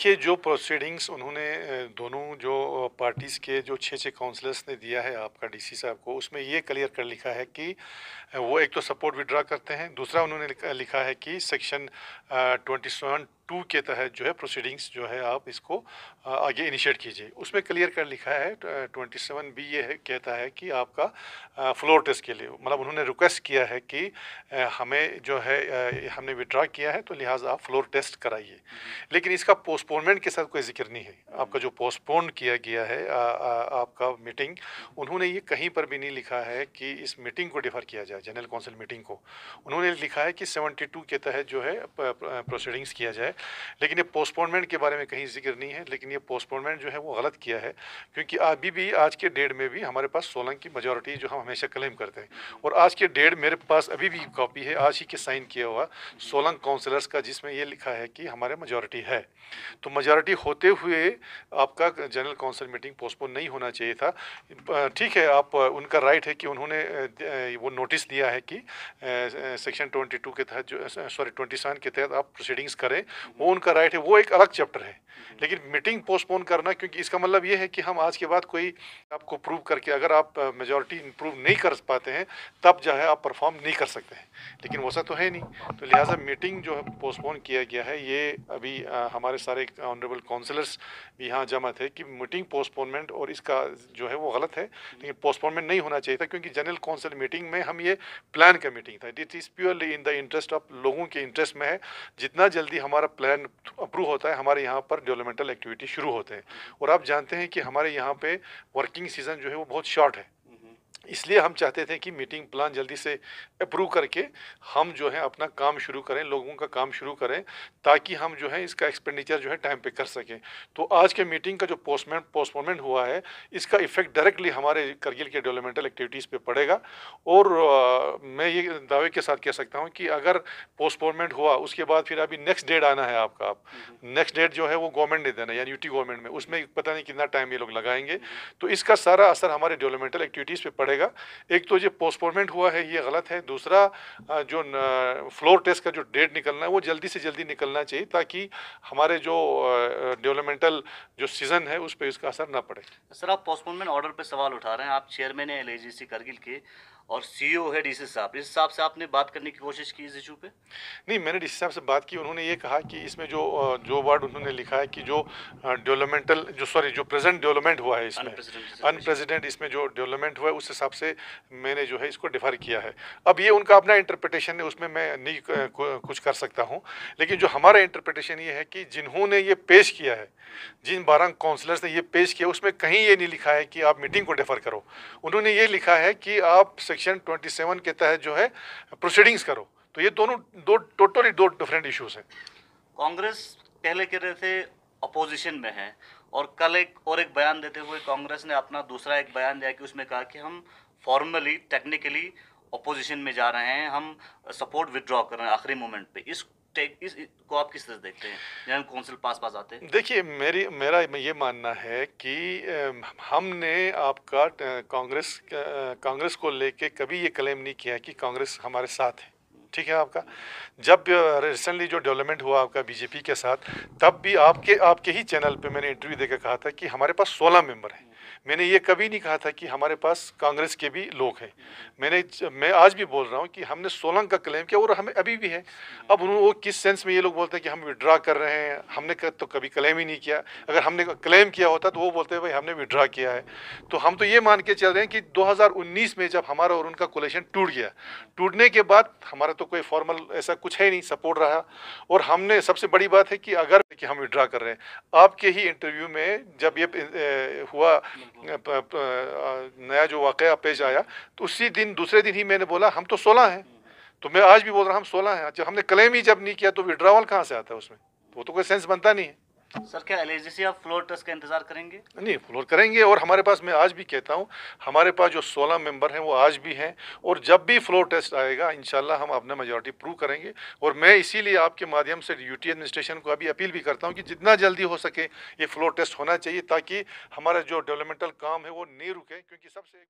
देखिए जो प्रोसीडिंग्स उन्होंने दोनों जो पार्टीज़ के जो छः छः काउंसलर्स ने दिया है आपका डीसी साहब को उसमें ये क्लियर कर लिखा है कि वो एक तो सपोर्ट विड्रा करते हैं दूसरा उन्होंने लिखा है कि सेक्शन ट्वेंटी सेवन टू के तहत जो है प्रोसीडिंग्स जो है आप इसको आगे इनिशिएट कीजिए उसमें क्लियर कर लिखा है ट्वेंटी सेवन बी ये है, कहता है कि आपका फ्लोर टेस्ट के लिए मतलब उन्होंने रिक्वेस्ट किया है कि हमें जो है हमने विड्रा किया है तो लिहाजा आप फ्लोर टेस्ट कराइए लेकिन इसका पोस्टपोनमेंट के साथ कोई जिक्र नहीं है आपका जो पोस्टपोन किया गया है आ, आ, आपका मीटिंग उन्होंने ये कहीं पर भी नहीं लिखा है कि इस मीटिंग को डिफर किया जाए जनरल काउंसिल मीटिंग को उन्होंने लिखा है कि सेवेंटी टू के तहत जो है प्रोसीडिंग्स किया जाए लेकिन ये पोस्टपोनमेंट के बारे में कहीं जिक्र नहीं है लेकिन ये पोस्टपोनमेंट जो है वो गलत किया है क्योंकि अभी भी आज के डेट में भी हमारे पास सोलंग की मेजोरिटी जो हम हमेशा क्लेम करते हैं और आज के डेट मेरे पास अभी भी कॉपी है आज ही के साइन किया हुआ सोलंग काउंसलर्स का जिसमें ये लिखा है कि हमारे मेजोरिटी है तो मेजोरिटी होते हुए आपका जनरल काउंसिल मीटिंग पोस्टपोन नहीं होना चाहिए था ठीक है आप उनका राइट है कि उन्होंने वो नोटिस दिया है कि सेक्शन 22 के तहत जो सॉरी 27 के तहत आप प्रोसीडिंग्स करें वो उनका राइट है वो एक अलग चैप्टर है लेकिन मीटिंग पोस्टपोन करना क्योंकि इसका मतलब ये है कि हम आज के बाद कोई आपको प्रूव करके अगर आप मेजोरिटी इंप्रूव नहीं कर पाते हैं तब जो है आप परफॉर्म नहीं कर सकते हैं लेकिन वैसा तो है नहीं तो लिहाजा मीटिंग जो है पोस्टपोन किया गया है ये अभी आ, हमारे सारे ऑनरेबल काउंसलर्स भी यहाँ जमा थे कि मीटिंग पोस्टपोनमेंट और इसका जो है वो गलत है लेकिन पोस्टपोनमेंट नहीं होना चाहिए था क्योंकि जनरल काउंसिल मीटिंग में हम ये प्लान का मीटिंग था it is purely in the interest of लोगों के इंटरेस्ट में है जितना जल्दी हमारा प्लान अप्रूव होता है हमारे यहाँ पर डेवलपमेंटल एक्टिविटी शुरू होते हैं और आप जानते हैं कि हमारे यहाँ पे वर्किंग सीज़न जो है वो बहुत शॉर्ट है इसलिए हम चाहते थे कि मीटिंग प्लान जल्दी से अप्रूव करके हम जो है अपना काम शुरू करें लोगों का काम शुरू करें ताकि हम जो है इसका एक्सपेंडिचर जो है टाइम पे कर सकें तो आज के मीटिंग का जो पोस्टमेंट पोस्टपोनमेंट हुआ है इसका इफेक्ट डायरेक्टली हमारे करगिल के डेवलपमेंटल एक्टिविटीज़ पर पड़ेगा और आ, मैं ये दावे के साथ कह सकता हूँ कि अगर पोस्टपोनमेंट हुआ उसके बाद फिर अभी नेक्स्ट डेट आना है आपका आप नेक्स्ट हम्म। डेट जो है वो गवर्नमेंट ने देना यानी यूटी गवर्नमेंट में उसमें पता नहीं कितना टाइम ये लोग लगाएंगे हम्म। तो इसका सारा असर हमारे डेवलपमेंटल एक्टिविटीज़ पर पड़ेगा जाएगा एक तो ये पोस्टपोनमेंट हुआ है ये गलत है दूसरा जो फ्लोर टेस्ट का जो डेट निकलना है वो जल्दी से जल्दी निकलना चाहिए ताकि हमारे जो डेवलपमेंटल जो सीज़न है उस पर इसका असर ना पड़े सर आप पोस्टपोनमेंट ऑर्डर पर सवाल उठा रहे हैं आप चेयरमैन एल करगिल के और सीईओ e है डीसी साहब इस साहब से आपने बात करने की कोशिश की इस इशू पे नहीं मैंने डीसी साहब से बात की उन्होंने ये कहा कि इसमें जो जो वर्ड उन्होंने लिखा है कि जो डेवलपमेंटल जो सॉरी जो प्रेजेंट डेवलपमेंट हुआ है इसमें अनप्रेजिडेंट इसमें जो डेवलपमेंट हुआ है उस हिसाब से मैंने जो है इसको डिफर किया है अब ये उनका अपना इंटरप्रिटेशन है उसमें मैं नहीं कुछ कर सकता हूँ लेकिन जो हमारा इंटरप्रिटेशन ये है कि जिन्होंने ये पेश किया है जिन बारह काउंसलर्स ने ये पेश किया उसमें कहीं ये नहीं लिखा है कि आप मीटिंग को डिफर करो उन्होंने ये लिखा है कि आप सेक्शन 27 के तहत जो है प्रोसीडिंग्स करो तो ये दोनों दो टोटली दो डिफरेंट इश्यूज हैं कांग्रेस पहले कह रहे थे अपोजिशन में है और कल एक और एक बयान देते हुए कांग्रेस ने अपना दूसरा एक बयान दिया कि उसमें कहा कि हम फॉर्मली टेक्निकली अपोजिशन में जा रहे हैं हम सपोर्ट विदड्रॉ कर रहे हैं आखिरी मोमेंट पे इस आप किस तरह देखते हैं देखिए मेरी मेरा ये मानना है कि हमने आपका कांग्रेस कांग्रेस को लेके कभी ये क्लेम नहीं किया कि कांग्रेस हमारे साथ है ठीक है आपका जब रिसेंटली जो डेवलपमेंट हुआ आपका बीजेपी के साथ तब भी आपके आपके ही चैनल पे मैंने इंटरव्यू देकर कहा था कि हमारे पास 16 मेंबर हैं मैंने ये कभी नहीं कहा था कि हमारे पास कांग्रेस के भी लोग हैं मैंने मैं आज भी बोल रहा हूँ कि हमने सोलंग का क्लेम किया और हमें अभी भी है अब उन्होंने वो किस सेंस में ये लोग बोलते हैं कि हम विड्रा कर रहे हैं हमने कर, तो कभी क्लेम ही नहीं किया अगर हमने क्लेम किया होता तो वो बोलते हैं भाई हमने विड्रा किया है तो हम तो ये मान के चल रहे हैं कि दो में जब हमारा और उनका कोलेशन टूट गया टूटने के बाद हमारा तो कोई फॉर्मल ऐसा कुछ है नहीं सपोर्ट रहा और हमने सबसे बड़ी बात है कि अगर कि हम विड्रा कर रहे हैं आपके ही इंटरव्यू में जब ये हुआ नया जो वाक़ पेश आया तो उसी दिन दूसरे दिन ही मैंने बोला हम तो सोलह हैं तो मैं आज भी बोल रहा हूँ हम सोलह हैं जब हमने क्लेम ही जब नहीं किया तो विड्रावल कहाँ से आता है उसमें वो तो कोई सेंस बनता नहीं है सर क्या एल से आप फ्लोर ट्रस्ट का इंतजार करेंगे नहीं फ्लोर करेंगे और हमारे पास मैं आज भी कहता हूँ हमारे पास जो 16 मेंबर हैं वो आज भी हैं और जब भी फ्लोर टेस्ट आएगा इन हम अपना मेजोरिटी प्रूव करेंगे और मैं इसीलिए आपके माध्यम से यूटी एडमिनिस्ट्रेशन को अभी अपील भी करता हूँ कि जितना जल्दी हो सके ये फ्लोर टेस्ट होना चाहिए ताकि हमारा जो डेवलपमेंटल काम है वो नहीं रुके क्योंकि सबसे